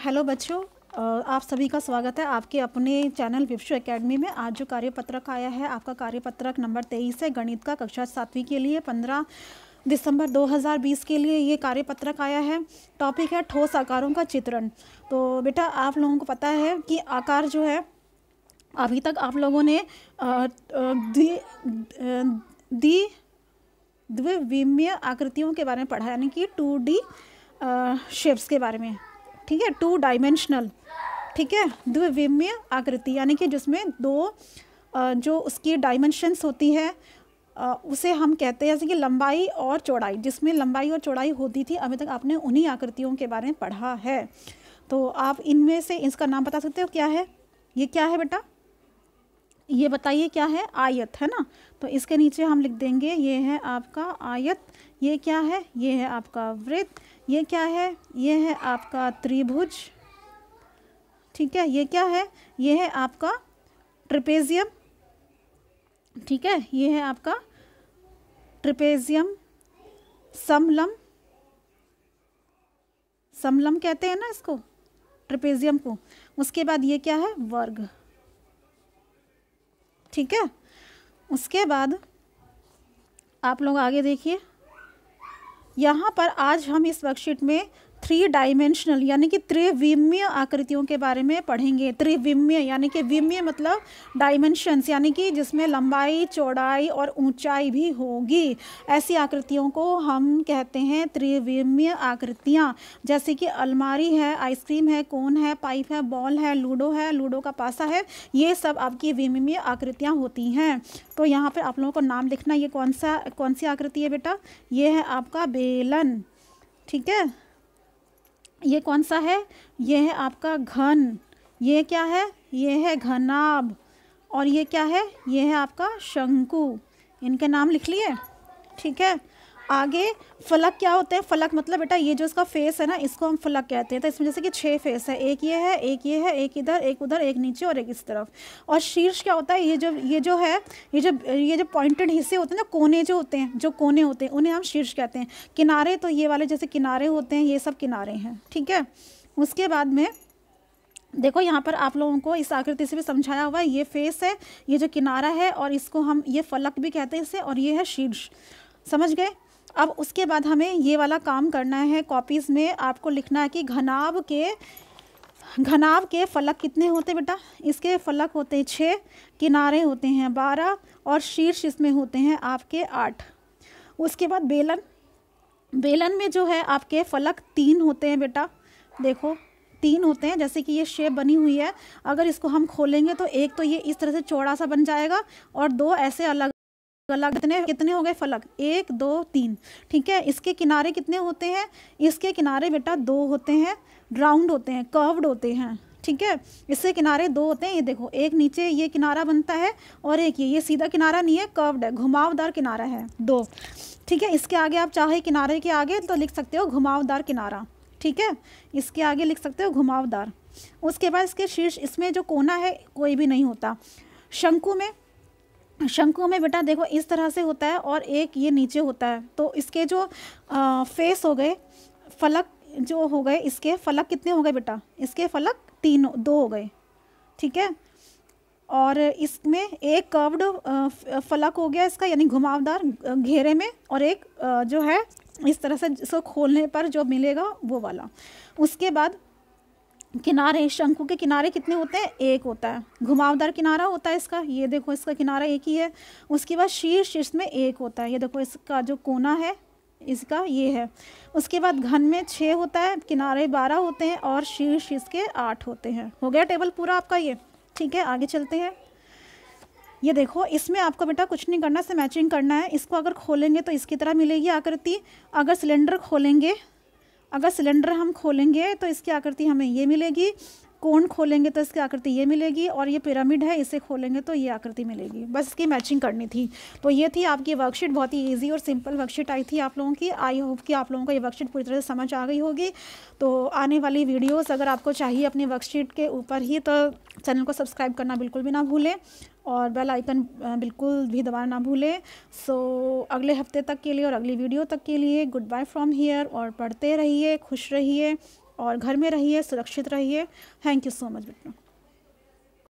hello बच्चों आप सभी का स्वागत है आपके अपने चैनल विश्व एकेडमी में आज जो कार्यपत्रक आया है आपका कार्यपत्रक नंबर तेईस है गणित का कक्षा सातवीं के लिए पंद्रह दिसंबर 2020 के लिए ये कार्यपत्रक आया है टॉपिक है ठोस आकारों का चित्रण तो बेटा आप लोगों को पता है कि आकार जो है अभी तक आप लोगों ने दी द्वि आकृतियों के बारे में पढ़ा यानी कि टू डी शेप्स के बारे में ठीक है टू डायमेंशनल ठीक है द्विविम्य आकृति यानी कि जिसमें दो जो उसकी डायमेंशंस होती है उसे हम कहते हैं जैसे कि लंबाई और चौड़ाई जिसमें लंबाई और चौड़ाई होती थी अभी तक आपने उन्हीं आकृतियों के बारे में पढ़ा है तो आप इनमें से इसका नाम बता सकते हो क्या है ये क्या है बेटा ये बताइए क्या है आयत है ना तो इसके नीचे हम लिख देंगे ये है आपका आयत ये क्या है ये है आपका वृत्त ये क्या है ये है आपका त्रिभुज ठीक है ये क्या है ये है आपका ट्रिपेजियम ठीक है ये है आपका ट्रिपेजियम समलम समलम कहते हैं ना इसको ट्रिपेजियम को उसके बाद ये क्या है वर्ग ठीक है उसके बाद आप लोग आगे देखिए यहाँ पर आज हम इस वर्कशीट में थ्री डायमेंशनल यानी कि त्रिविम्य आकृतियों के बारे में पढ़ेंगे त्रिविम्य यानी कि विम्य मतलब डायमेंशंस यानी कि जिसमें लंबाई चौड़ाई और ऊंचाई भी होगी ऐसी आकृतियों को हम कहते हैं त्रिविम्य आकृतियाँ जैसे कि अलमारी है आइसक्रीम है कोन है पाइप है बॉल है लूडो है लूडो का पासा है ये सब आपकी विम्य आकृतियाँ होती हैं तो यहाँ पर आप लोगों को नाम लिखना ये कौन सा कौन सी आकृति है बेटा ये है आपका बेलन ठीक है ये कौन सा है ये है आपका घन ये क्या है ये है घनाभ और ये क्या है ये है आपका शंकु इनके नाम लिख लिए ठीक है आगे फलक क्या होते हैं फलक मतलब बेटा ये जो इसका फेस है ना इसको हम फलक कहते हैं तो इसमें जैसे कि छः फेस है एक ये है एक ये है एक इधर एक उधर एक नीचे और एक इस तरफ और शीर्ष क्या होता है ये जो ये जो है ये जो ये जो पॉइंटेड हिस्से होते हैं ना कोने जो होते हैं जो कोने होते हैं उन्हें हम शीर्ष कहते हैं किनारे तो ये वाले जैसे किनारे होते हैं ये सब किनारे हैं ठीक है उसके बाद में देखो यहाँ पर आप लोगों को इस आकृति से भी समझाया हुआ है ये फेस है ये जो किनारा है और इसको हम ये फलक भी कहते हैं इसे और ये है शीर्ष समझ गए अब उसके बाद हमें ये वाला काम करना है कॉपीज़ में आपको लिखना है कि घनाव के घनाव के फलक कितने होते बेटा इसके फलक होते हैं छः किनारे होते हैं बारह और शीर्ष इसमें होते हैं आपके आठ उसके बाद बेलन बेलन में जो है आपके फलक तीन होते हैं बेटा देखो तीन होते हैं जैसे कि ये शेप बनी हुई है अगर इसको हम खोलेंगे तो एक तो ये इस तरह से चौड़ा सा बन जाएगा और दो ऐसे अलग फलक कितने कितने हो गए फलक एक दो तीन ठीक है इसके किनारे कितने होते हैं इसके किनारे बेटा दो होते हैं राउंड होते हैं कर्व्ड होते हैं ठीक है इससे किनारे दो होते हैं ये देखो एक नीचे ये किनारा बनता है और एक ये ये सीधा किनारा नहीं है कर्व्ड है घुमावदार किनारा है दो ठीक है इसके आगे आप चाहे किनारे के आगे तो लिख सकते हो घुमावदार किनारा ठीक है इसके आगे लिख सकते हो घुमावदार उसके बाद इसके शीर्ष इसमें जो कोना है कोई भी नहीं होता शंकु में शंकुओं में बेटा देखो इस तरह से होता है और एक ये नीचे होता है तो इसके जो आ, फेस हो गए फलक जो हो गए इसके फलक कितने हो गए बेटा इसके फलक तीन दो हो गए ठीक है और इसमें एक कर्व्ड फलक हो गया इसका यानी घुमावदार घेरे में और एक जो है इस तरह से इसको खोलने पर जो मिलेगा वो वाला उसके बाद किनारे शंकु के किनारे कितने होते हैं एक होता है घुमावदार किनारा होता है इसका ये देखो इसका किनारा एक ही है उसके बाद शीर्ष शीर्ष में एक होता है ये देखो इसका जो कोना है इसका ये है उसके बाद घन में छः होता है किनारे बारह होते हैं और शीर्ष इसके के आठ होते हैं हो गया टेबल पूरा आपका ये ठीक है आगे चलते हैं ये देखो इसमें आपको बेटा कुछ नहीं करना से मैचिंग करना है इसको अगर खोलेंगे तो इसकी तरह मिलेगी आकृति अगर सिलेंडर खोलेंगे अगर सिलेंडर हम खोलेंगे तो इसकी आकृति हमें ये मिलेगी कोण खोलेंगे तो इसकी आकृति ये मिलेगी और ये पिरामिड है इसे खोलेंगे तो ये आकृति मिलेगी बस इसकी मैचिंग करनी थी तो ये थी आपकी वर्कशीट बहुत ही ईजी और सिंपल वर्कशीट आई थी आप लोगों की आई होप कि आप लोगों को ये वर्कशीट पूरी तरह से समझ आ गई होगी तो आने वाली वीडियोस अगर आपको चाहिए अपनी वर्कशीट के ऊपर ही तो चैनल को सब्सक्राइब करना बिल्कुल भी ना भूलें और बेल आइकन बिल्कुल भी दबाना ना भूलें सो अगले हफ्ते तक के लिए और अगली वीडियो तक के लिए गुड बाय फ्रॉम हियर और पढ़ते रहिए खुश रहिए और घर में रहिए सुरक्षित रहिए थैंक यू सो मच बिटना